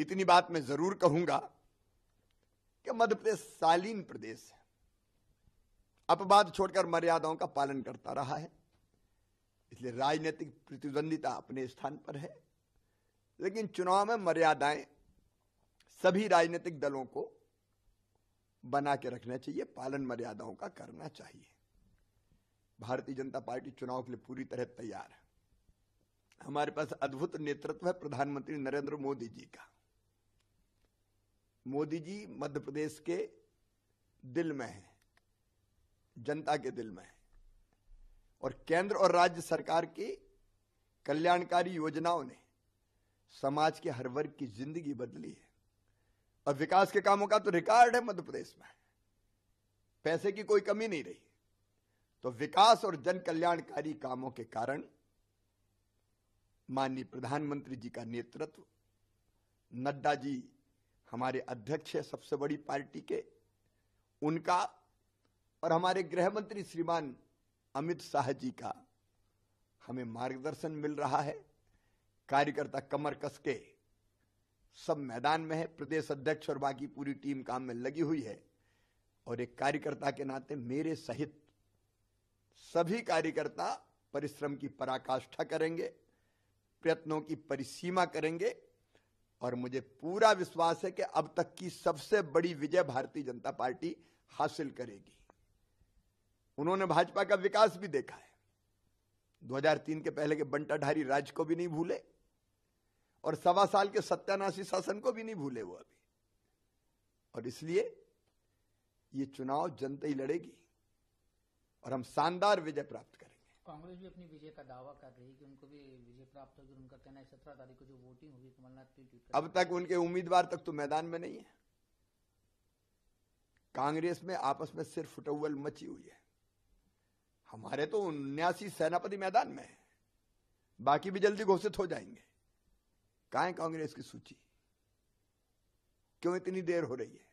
इतनी बात मैं जरूर कहूंगा कि मध्य प्रदेश शालीन प्रदेश है अपवाद छोड़कर मर्यादाओं का पालन करता रहा है इसलिए राजनीतिक प्रतिद्वंदिता अपने स्थान पर है लेकिन चुनाव में मर्यादाएं सभी राजनीतिक दलों को बना के रखना चाहिए पालन मर्यादाओं का करना चाहिए भारतीय जनता पार्टी चुनाव के लिए पूरी तरह तैयार है हमारे पास अद्भुत नेतृत्व है प्रधानमंत्री नरेंद्र मोदी जी का मोदी जी मध्य प्रदेश के दिल में है जनता के दिल में है और केंद्र और राज्य सरकार की कल्याणकारी योजनाओं ने समाज के हर वर्ग की जिंदगी बदली है और विकास के कामों का तो रिकॉर्ड है मध्य प्रदेश में पैसे की कोई कमी नहीं रही तो विकास और जन कल्याणकारी कामों के कारण माननीय प्रधानमंत्री जी का नेतृत्व नड्डा जी हमारे अध्यक्ष है सबसे बड़ी पार्टी के उनका और हमारे गृह मंत्री श्रीमान अमित शाह जी का हमें मार्गदर्शन मिल रहा है कार्यकर्ता कमर कस के सब मैदान में है प्रदेश अध्यक्ष और बाकी पूरी टीम काम में लगी हुई है और एक कार्यकर्ता के नाते मेरे सहित सभी कार्यकर्ता परिश्रम की पराकाष्ठा करेंगे प्रयत्नों की परिसीमा करेंगे और मुझे पूरा विश्वास है कि अब तक की सबसे बड़ी विजय भारतीय जनता पार्टी हासिल करेगी उन्होंने भाजपा का विकास भी देखा है 2003 के पहले के बंटाधारी राज को भी नहीं भूले और सवा साल के सत्यानाशी शासन को भी नहीं भूले वो अभी और इसलिए ये चुनाव जनता ही लड़ेगी और हम शानदार विजय प्राप्त करेंगे कांग्रेस भी अपनी विजय का दावा कर रही है कि उनको भी तो अब तक उनके उम्मीदवार तक तो मैदान में नहीं है कांग्रेस में आपस में सिर्फ फुटवल मची हुई है हमारे तो उन्यासी सेनापति मैदान में है बाकी भी जल्दी घोषित हो जाएंगे कहा है कांग्रेस की सूची क्यों इतनी देर हो रही है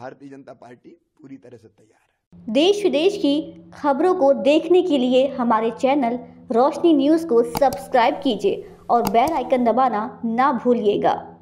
भारतीय जनता पार्टी पूरी तरह से तैयार है देश विदेश की खबरों को देखने के लिए हमारे चैनल रोशनी न्यूज़ को सब्सक्राइब कीजिए और बेल आइकन दबाना ना भूलिएगा